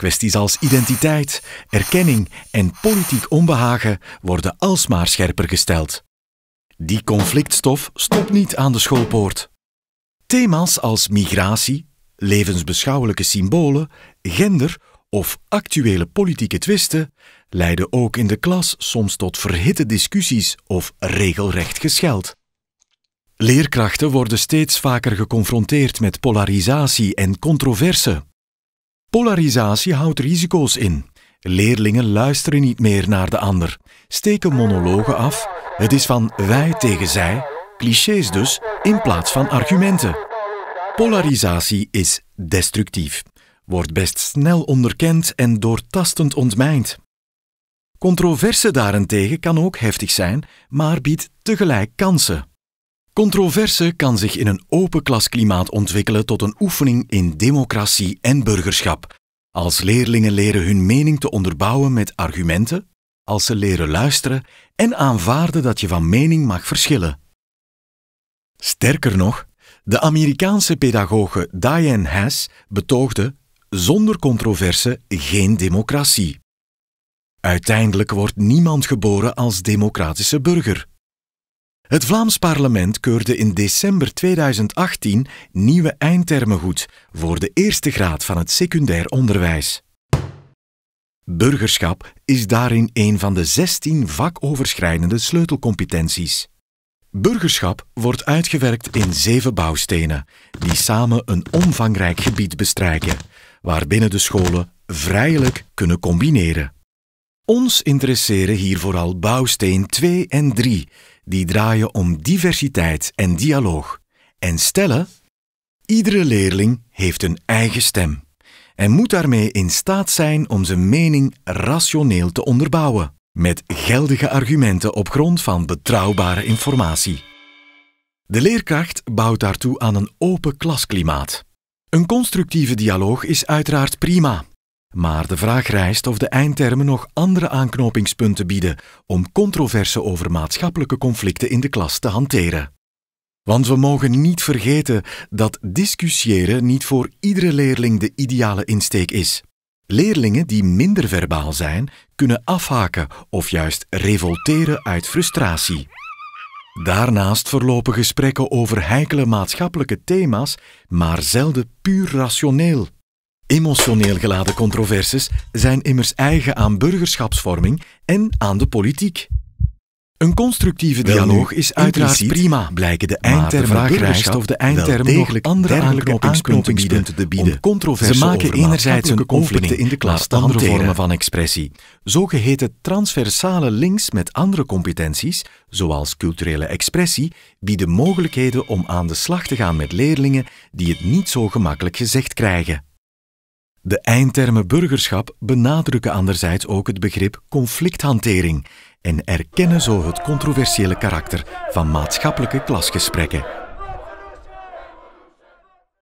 Kwesties als identiteit, erkenning en politiek onbehagen worden alsmaar scherper gesteld. Die conflictstof stopt niet aan de schoolpoort. Thema's als migratie, levensbeschouwelijke symbolen, gender of actuele politieke twisten leiden ook in de klas soms tot verhitte discussies of regelrecht gescheld. Leerkrachten worden steeds vaker geconfronteerd met polarisatie en controverse Polarisatie houdt risico's in. Leerlingen luisteren niet meer naar de ander, steken monologen af. Het is van wij tegen zij, clichés dus, in plaats van argumenten. Polarisatie is destructief, wordt best snel onderkend en doortastend ontmijnd. Controverse daarentegen kan ook heftig zijn, maar biedt tegelijk kansen. Controverse kan zich in een open klasklimaat ontwikkelen tot een oefening in democratie en burgerschap. Als leerlingen leren hun mening te onderbouwen met argumenten, als ze leren luisteren en aanvaarden dat je van mening mag verschillen. Sterker nog, de Amerikaanse pedagoge Diane Hess betoogde zonder controverse geen democratie. Uiteindelijk wordt niemand geboren als democratische burger. Het Vlaams parlement keurde in december 2018 nieuwe eindtermen goed voor de eerste graad van het secundair onderwijs. Burgerschap is daarin een van de 16 vakoverschrijdende sleutelcompetenties. Burgerschap wordt uitgewerkt in zeven bouwstenen, die samen een omvangrijk gebied bestrijken, waarbinnen de scholen vrijelijk kunnen combineren. Ons interesseren hier vooral bouwsteen 2 en 3, die draaien om diversiteit en dialoog en stellen: iedere leerling heeft een eigen stem en moet daarmee in staat zijn om zijn mening rationeel te onderbouwen, met geldige argumenten op grond van betrouwbare informatie. De leerkracht bouwt daartoe aan een open klasklimaat. Een constructieve dialoog is uiteraard prima, maar de vraag rijst of de eindtermen nog andere aanknopingspunten bieden om controverse over maatschappelijke conflicten in de klas te hanteren. Want we mogen niet vergeten dat discussiëren niet voor iedere leerling de ideale insteek is. Leerlingen die minder verbaal zijn, kunnen afhaken of juist revolteren uit frustratie. Daarnaast verlopen gesprekken over heikele maatschappelijke thema's maar zelden puur rationeel. Emotioneel geladen controverses zijn immers eigen aan burgerschapsvorming en aan de politiek. Een constructieve dialoog is uiteraard prima, blijken de eindtermen burgerschap of de eindtermen nog andere aanknopingspunten bieden, bieden. om Ze maken enerzijds een conflicten in de klas andere vormen van expressie. Zogeheten transversale links met andere competenties, zoals culturele expressie, bieden mogelijkheden om aan de slag te gaan met leerlingen die het niet zo gemakkelijk gezegd krijgen. De eindtermen burgerschap benadrukken anderzijds ook het begrip conflicthantering en erkennen zo het controversiële karakter van maatschappelijke klasgesprekken.